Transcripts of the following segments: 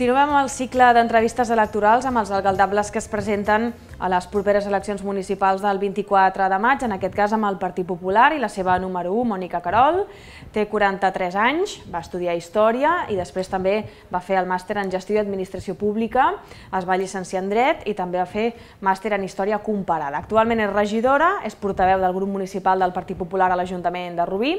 Continuem amb el cicle d'entrevistes electorals amb els alcaldables que es presenten a les properes eleccions municipals del 24 de maig, en aquest cas amb el Partit Popular i la seva número 1, Mònica Carol. Té 43 anys, va estudiar Història i després també va fer el màster en Gestió i Administració Pública, es va llicenciar en Dret i també va fer màster en Història Comparada. Actualment és regidora, és portaveu del grup municipal del Partit Popular a l'Ajuntament de Rubí,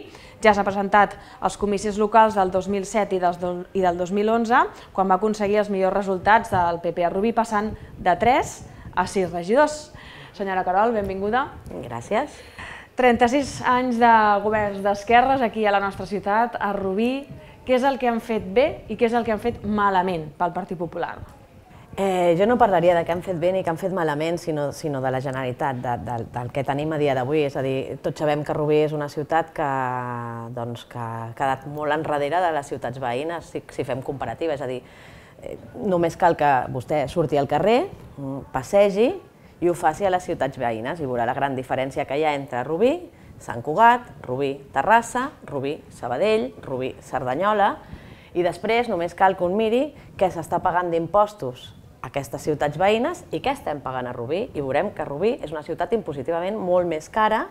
ja s'ha presentat als comissis locals del 2007 i del 2011, quan va aconseguir aconseguir els millors resultats del PP a Rubí, passant de 3 a 6 regidors. Senyora Carol, benvinguda. Gràcies. 36 anys de governs d'esquerres aquí a la nostra ciutat, a Rubí. Què és el que han fet bé i què és el que han fet malament pel Partit Popular? Eh, jo no parlaria de què han fet bé ni què han fet malament, sinó, sinó de la Generalitat, de, de, del que tenim a dia d'avui. És a dir, tots sabem que Rubí és una ciutat que, doncs, que ha quedat molt enrere de les ciutats veïnes, si, si fem comparativa. És a dir, Eh, només cal que vostè surti al carrer, mm, passegi i ho faci a les ciutats veïnes i veurà la gran diferència que hi ha entre Rubí, Sant Cugat, Rubí, Terrassa, Rubí, Sabadell, Rubí, Cerdanyola i després només cal que un miri què s'està pagant d'impostos a aquestes ciutats veïnes i què estem pagant a Rubí i veurem que Rubí és una ciutat impositivament molt més cara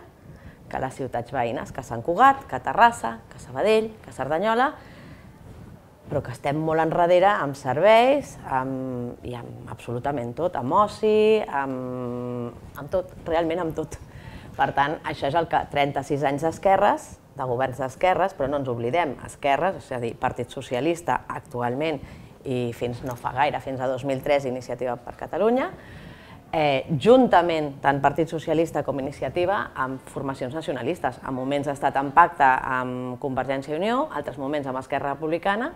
que les ciutats veïnes, que Sant Cugat, que Terrassa, que Sabadell, que Cerdanyola, però que estem molt enrere amb serveis amb, i amb absolutament tot, amb oci, amb, amb tot, realment amb tot. Per tant, això és el que 36 anys d'esquerres, de governs d'esquerres, però no ens oblidem, esquerres, és a dir, Partit Socialista actualment i fins no fa gaire, fins a 2003, Iniciativa per Catalunya, eh, juntament, tant Partit Socialista com Iniciativa, amb formacions nacionalistes. En moments ha estat en pacte amb Convergència i Unió, altres moments amb Esquerra Republicana,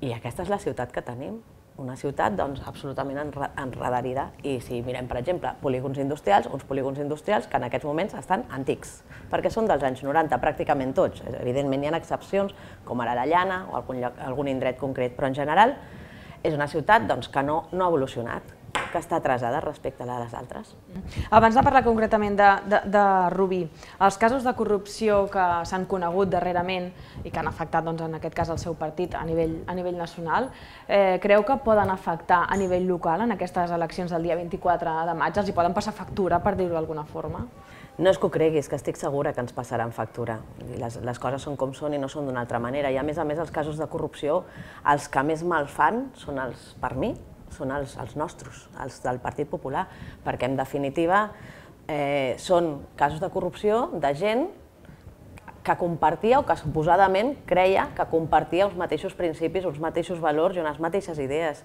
i aquesta és la ciutat que tenim, una ciutat doncs, absolutament enredarida. I si mirem, per exemple, polígons industrials, uns polígons industrials que en aquests moments estan antics, perquè són dels anys 90, pràcticament tots. Evidentment hi ha excepcions, com ara la Llana o algun, lloc, algun indret concret, però en general és una ciutat doncs, que no, no ha evolucionat, que està atrasada respecte a les altres. Abans de parlar concretament de, de, de Rubí, els casos de corrupció que s'han conegut darrerament i que han afectat doncs, en aquest cas el seu partit a nivell, a nivell nacional, eh, creu que poden afectar a nivell local en aquestes eleccions del dia 24 de maig? Els hi poden passar factura, per dir-ho d'alguna forma? No és que ho creguis, que estic segura que ens passaran factura. Les, les coses són com són i no són d'una altra manera. I a més a més els casos de corrupció, els que més mal fan són els, per mi, són els, els nostres, els del Partit Popular, perquè en definitiva eh, són casos de corrupció de gent que compartia o que suposadament creia que compartia els mateixos principis, els mateixos valors i unes mateixes idees.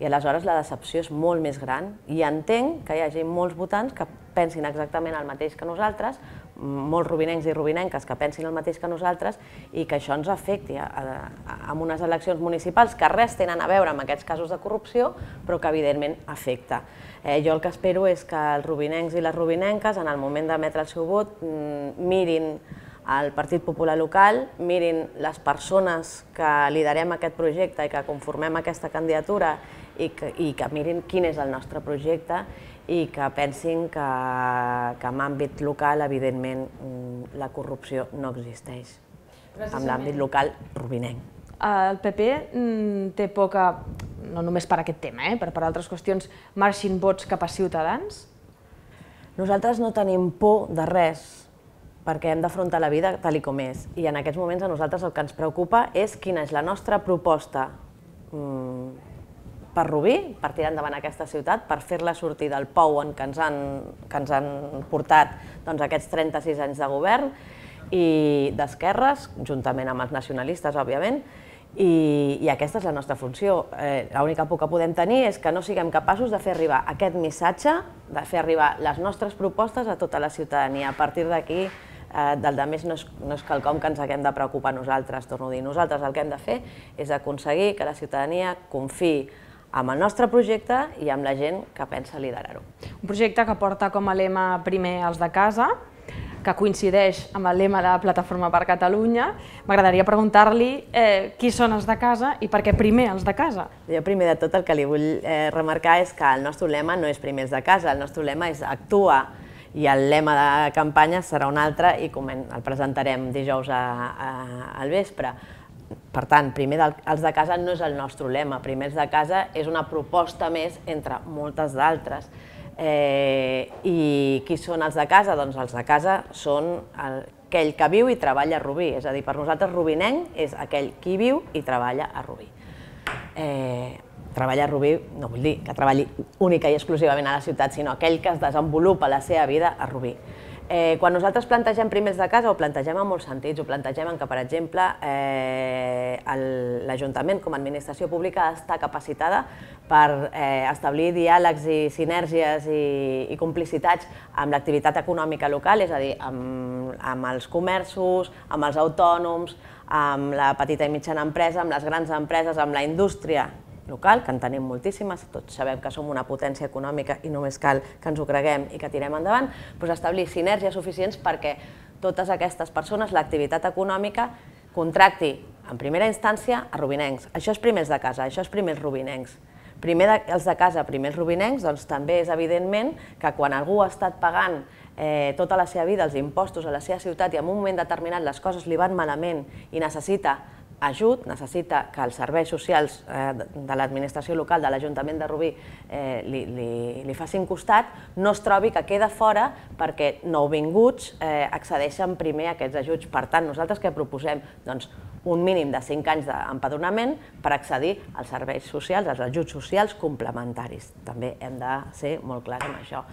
I aleshores la decepció és molt més gran i entenc que hi hagi molts votants que pensin exactament el mateix que nosaltres, molts rubinencs i rubinenques que pensin el mateix que nosaltres i que això ens afecti amb unes eleccions municipals que res tenen a veure amb aquests casos de corrupció, però que evidentment afecta. Eh, jo el que espero és que els rubinencs i les rubinenques, en el moment d'emetre el seu vot, mm, mirin al Partit Popular local, mirin les persones que liderem aquest projecte i que conformem aquesta candidatura i que, i que mirin quin és el nostre projecte i que pensin que, que en àmbit local, evidentment, mm, la corrupció no existeix. En l'àmbit local, rubinenc. Eh, el PP mm, té poca, no només per aquest tema, eh, per, per altres qüestions, marxin vots cap a Ciutadans? Nosaltres no tenim por de res, perquè hem d'afrontar la vida tal com és. I en aquests moments a nosaltres el que ens preocupa és quina és la nostra proposta mm, per Rubí, per tirar endavant aquesta ciutat, per fer-la sortir del pou en què ens han, que ens han portat doncs, aquests 36 anys de govern i d'esquerres, juntament amb els nacionalistes, òbviament, i, i aquesta és la nostra funció. Eh, L'única por que podem tenir és que no siguem capaços de fer arribar aquest missatge, de fer arribar les nostres propostes a tota la ciutadania. A partir d'aquí, eh, del de més no és, no és quelcom que ens haguem de preocupar nosaltres, torno a dir. Nosaltres el que hem de fer és aconseguir que la ciutadania confiï amb el nostre projecte i amb la gent que pensa liderar-ho. Un projecte que porta com a lema primer els de casa, que coincideix amb el lema de Plataforma per Catalunya, m'agradaria preguntar-li eh, qui són els de casa i per què primer els de casa. Jo primer de tot el que li vull eh, remarcar és que el nostre lema no és primers de casa, el nostre lema és actua i el lema de campanya serà un altre i el presentarem dijous a, a, al vespre. Per tant, primer del, els de casa no és el nostre lema, primers de casa és una proposta més entre moltes d'altres. Eh, I qui són els de casa? Doncs els de casa són el, aquell que viu i treballa a Rubí, és a dir, per nosaltres rubinenc és aquell qui viu i treballa a Rubí. Eh, treballa a Rubí no vull dir que treballi única i exclusivament a la ciutat, sinó aquell que es desenvolupa la seva vida a Rubí. Eh, quan nosaltres plantegem primers de casa, ho plantegem en molts sentits, ho plantegem en que, per exemple, eh, l'Ajuntament com a administració pública està capacitada per eh, establir diàlegs i sinergies i, i complicitats amb l'activitat econòmica local, és a dir, amb, amb els comerços, amb els autònoms, amb la petita i mitjana empresa, amb les grans empreses, amb la indústria local, que en tenim moltíssimes, tots sabem que som una potència econòmica i només cal que ens ho creguem i que tirem endavant, doncs establir sinergies suficients perquè totes aquestes persones, l'activitat econòmica, contracti en primera instància a rubinencs. Això és primers de casa, això és primers rubinencs. Primer de, els de casa, primers rubinencs, doncs també és evidentment que quan algú ha estat pagant eh, tota la seva vida els impostos a la seva ciutat i en un moment determinat les coses li van malament i necessita ajut, necessita que els serveis socials eh, de l'administració local, de l'Ajuntament de Rubí, eh, li, li, li facin costat, no es trobi que queda fora perquè nouvinguts eh, accedeixen primer a aquests ajuts. Per tant, nosaltres què proposem? Doncs un mínim de 5 anys d'empadronament per accedir als serveis socials, als ajuts socials complementaris. També hem de ser molt clars amb això.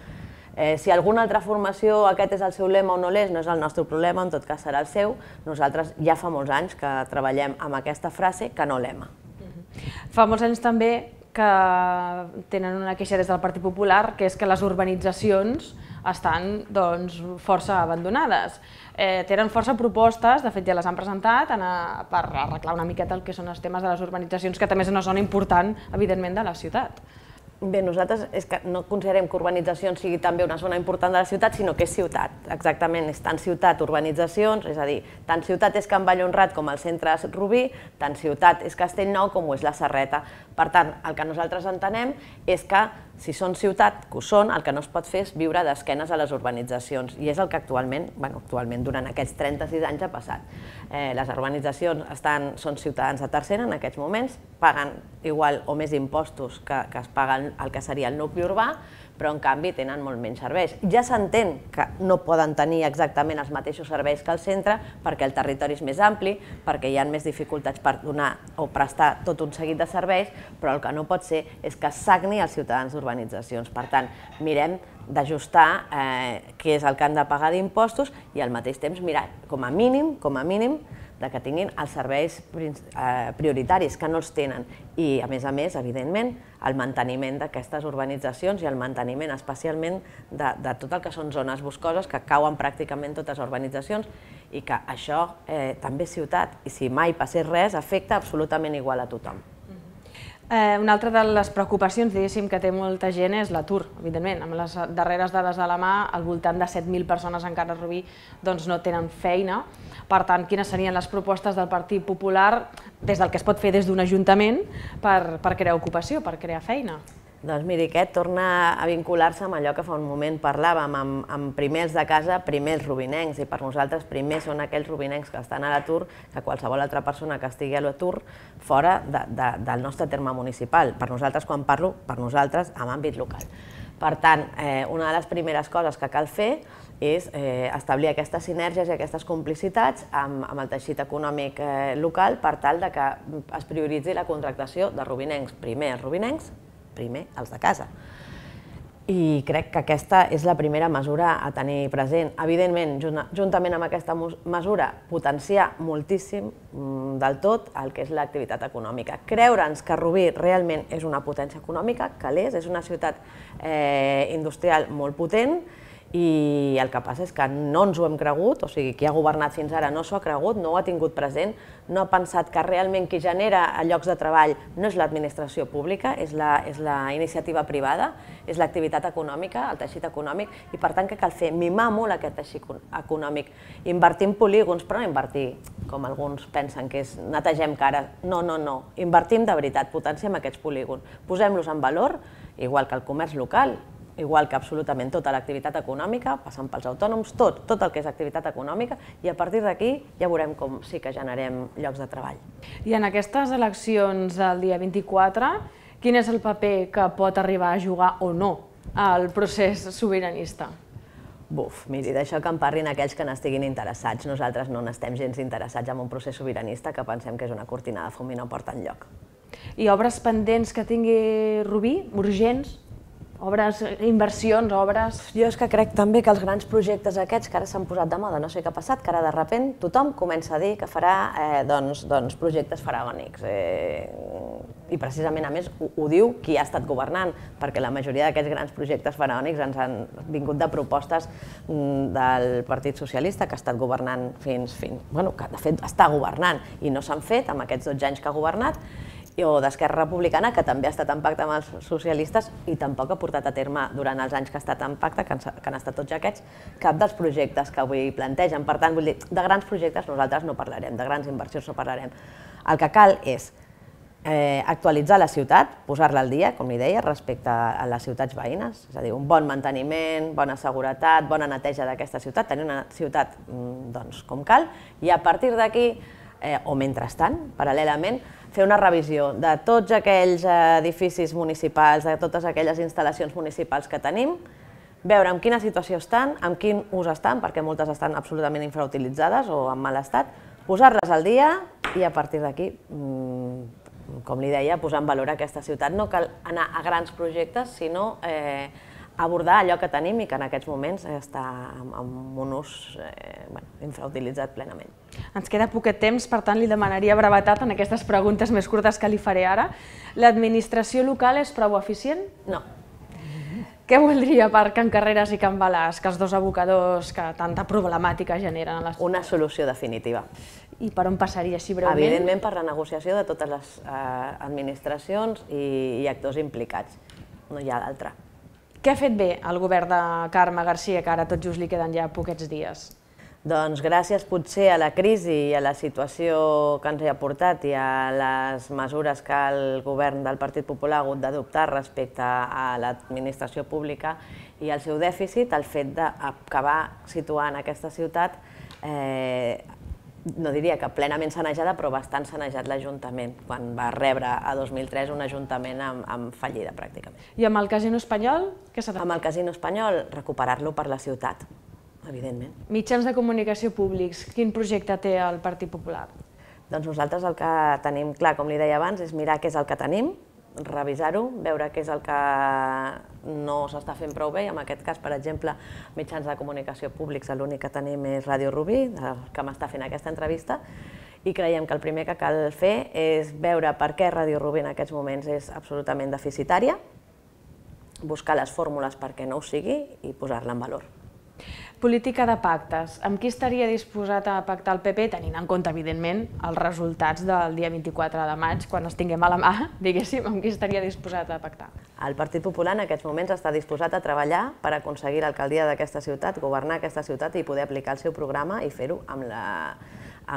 Eh, si alguna altra formació aquest és el seu lema o no l'és, no és el nostre problema, en tot cas serà el seu. Nosaltres ja fa molts anys que treballem amb aquesta frase que no lema. Fa molts anys també que tenen una queixa des del Partit Popular, que és que les urbanitzacions estan doncs, força abandonades. Eh, tenen força propostes, de fet ja les han presentat, en, a, eh, per arreglar una miqueta el que són els temes de les urbanitzacions, que també és una zona important, evidentment, de la ciutat. Bé, nosaltres és que no considerem que urbanitzacions sigui també una zona important de la ciutat, sinó que és ciutat. Exactament, és tant ciutat, urbanitzacions, és a dir, tant ciutat és Can Vallhonrat com el centre Rubí, tant ciutat és Castellnou com ho és la Serreta. Per tant, el que nosaltres entenem és que si són ciutat, que ho són, el que no es pot fer és viure d'esquenes a les urbanitzacions, i és el que actualment, bueno, actualment durant aquests 36 anys ha passat. Eh, les urbanitzacions estan, són ciutadans de tercera en aquests moments, paguen igual o més impostos que, que es paguen el que seria el nucli urbà, però en canvi tenen molt menys serveis. Ja s'entén que no poden tenir exactament els mateixos serveis que el centre perquè el territori és més ampli, perquè hi ha més dificultats per donar o prestar tot un seguit de serveis, però el que no pot ser és que sagni els ciutadans d'urbanitzacions. Per tant, mirem d'ajustar eh, què és el que han de pagar d'impostos i al mateix temps mirar com a mínim, com a mínim, de que tinguin els serveis eh, prioritaris, que no els tenen. I, a més a més, evidentment, el manteniment d'aquestes urbanitzacions i el manteniment especialment de, de tot el que són zones boscoses, que cauen pràcticament totes les urbanitzacions, i que això eh, també és ciutat, i si mai passés res, afecta absolutament igual a tothom. Eh, una altra de les preocupacions, diguéssim, que té molta gent és l'atur, evidentment. Amb les darreres dades de la mà, al voltant de 7.000 persones encara a Rubí doncs, no tenen feina. Per tant, quines serien les propostes del Partit Popular des del que es pot fer des d'un ajuntament per, per crear ocupació, per crear feina? Doncs miri, aquest torna a vincular-se amb allò que fa un moment parlàvem, amb, amb primers de casa, primers rubinencs, i per nosaltres primers són aquells rubinencs que estan a l'atur que qualsevol altra persona que estigui a l'atur fora de, de, del nostre terme municipal. Per nosaltres, quan parlo, per nosaltres, amb àmbit local. Per tant, eh, una de les primeres coses que cal fer és eh, establir aquestes sinergies i aquestes complicitats amb, amb el teixit econòmic eh, local per tal de que es prioritzi la contractació de rubinencs, primers rubinencs, primer els de casa. I crec que aquesta és la primera mesura a tenir present. Evidentment, juntament amb aquesta mesura, potenciar moltíssim mm, del tot el que és l'activitat econòmica. Creure'ns que Rubí realment és una potència econòmica, que l'és, és una ciutat eh, industrial molt potent, i el que passa és que no ens ho hem cregut, o sigui, qui ha governat fins ara no s'ho ha cregut, no ho ha tingut present, no ha pensat que realment qui genera llocs de treball no és l'administració pública, és la, és la iniciativa privada, és l'activitat econòmica, el teixit econòmic, i per tant que cal fer mimar molt aquest teixit econòmic. Invertir en polígons, però no invertir, com alguns pensen que és netegem cara, no, no, no, invertim de veritat, potenciem aquests polígons, posem-los en valor, igual que el comerç local, igual que absolutament tota l'activitat econòmica, passant pels autònoms, tot, tot el que és activitat econòmica, i a partir d'aquí ja veurem com sí que generem llocs de treball. I en aquestes eleccions del dia 24, quin és el paper que pot arribar a jugar o no al procés sobiranista? Buf, miri, d'això que en parlin aquells que n'estiguin interessats. Nosaltres no n'estem gens interessats en un procés sobiranista que pensem que és una cortina de fum i no porta enlloc. I obres pendents que tingui Rubí, urgents, obres, eh, inversions, obres... Jo és que crec també que els grans projectes aquests que ara s'han posat de moda, no sé què ha passat, que ara de sobte tothom comença a dir que farà eh, doncs, doncs projectes faraònics. Eh, I precisament, a més, ho, ho diu qui ha estat governant, perquè la majoria d'aquests grans projectes faraònics ens han vingut de propostes mm, del Partit Socialista, que ha estat governant fins... fins bueno, que de fet està governant i no s'han fet amb aquests 12 anys que ha governat, o d'Esquerra Republicana, que també ha estat en pacte amb els socialistes i tampoc ha portat a terme durant els anys que ha estat en pacte, que han, estat tots aquests, cap dels projectes que avui plantegen. Per tant, vull dir, de grans projectes nosaltres no parlarem, de grans inversions no parlarem. El que cal és eh, actualitzar la ciutat, posar-la al dia, com li deia, respecte a les ciutats veïnes, és a dir, un bon manteniment, bona seguretat, bona neteja d'aquesta ciutat, tenir una ciutat mm, doncs, com cal, i a partir d'aquí eh, o mentrestant, paral·lelament, fer una revisió de tots aquells eh, edificis municipals, de totes aquelles instal·lacions municipals que tenim, veure en quina situació estan, en quin ús estan, perquè moltes estan absolutament infrautilitzades o en mal estat, posar-les al dia i a partir d'aquí, mm, com li deia, posar en valor aquesta ciutat. No cal anar a grans projectes, sinó eh, abordar allò que tenim i que en aquests moments està amb un ús eh, bueno, infrautilitzat plenament. Ens queda poquet temps, per tant, li demanaria brevetat en aquestes preguntes més curtes que li faré ara. L'administració local és prou eficient? No. Què voldria per Can Carreras i Can Balàs, que els dos abocadors que tanta problemàtica generen a les... Una solució definitiva. I per on passaria així breument? Evidentment per la negociació de totes les eh, administracions i, i actors implicats. No hi ha d'altra. Què ha fet bé el govern de Carme Garcia, que ara tot just li queden ja poquets dies? Doncs gràcies potser a la crisi i a la situació que ens hi ha portat i a les mesures que el govern del Partit Popular ha hagut d'adoptar respecte a l'administració pública i al seu dèficit, el fet d'acabar situant aquesta ciutat eh, no diria que plenament sanejada, però bastant sanejat l'Ajuntament, quan va rebre a 2003 un Ajuntament amb, amb fallida, pràcticament. I amb el Casino Espanyol, què s'ha de fer? Amb el Casino Espanyol, recuperar-lo per la ciutat, evidentment. Mitjans de comunicació públics, quin projecte té el Partit Popular? Doncs nosaltres el que tenim clar, com li deia abans, és mirar què és el que tenim, revisar-ho, veure què és el que no s'està fent prou bé. En aquest cas, per exemple, mitjans de comunicació públics, l'únic que tenim és Ràdio Rubí, el que m'està fent aquesta entrevista, i creiem que el primer que cal fer és veure per què Ràdio Rubí en aquests moments és absolutament deficitària, buscar les fórmules perquè no ho sigui i posar-la en valor. Política de pactes. Amb qui estaria disposat a pactar el PP, tenint en compte, evidentment, els resultats del dia 24 de maig, quan els tinguem a la mà, diguéssim, amb qui estaria disposat a pactar? El Partit Popular en aquests moments està disposat a treballar per aconseguir l'alcaldia d'aquesta ciutat, governar aquesta ciutat i poder aplicar el seu programa i fer-ho amb, la,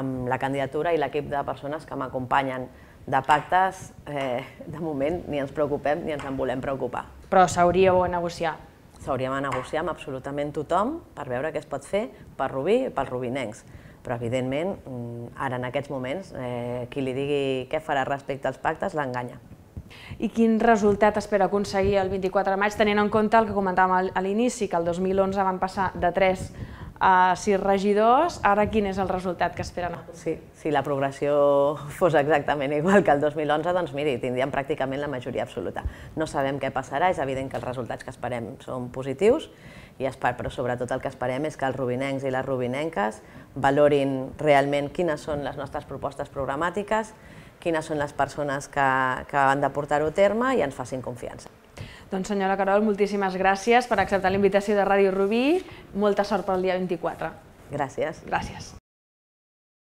amb la candidatura i l'equip de persones que m'acompanyen de pactes, eh, de moment, ni ens preocupem ni ens en volem preocupar. Però s'hauríeu a negociar s'hauria de negociar amb absolutament tothom per veure què es pot fer per Rubí i pels rubinencs. Però, evidentment, mm, ara en aquests moments, eh, qui li digui què farà respecte als pactes l'enganya. I quin resultat espera aconseguir el 24 de maig, tenint en compte el que comentàvem a l'inici, que el 2011 van passar de 3 a sis regidors, ara quin és el resultat que esperen? Sí, si la progressió fos exactament igual que el 2011, doncs miri, tindríem pràcticament la majoria absoluta. No sabem què passarà, és evident que els resultats que esperem són positius, i esper, però sobretot el que esperem és que els rubinencs i les rubinenques valorin realment quines són les nostres propostes programàtiques, quines són les persones que, que han de portar-ho a terme i ens facin confiança. Doncs senyora Carol, moltíssimes gràcies per acceptar la invitació de Ràdio Rubí. Molta sort pel dia 24. Gràcies. Gràcies.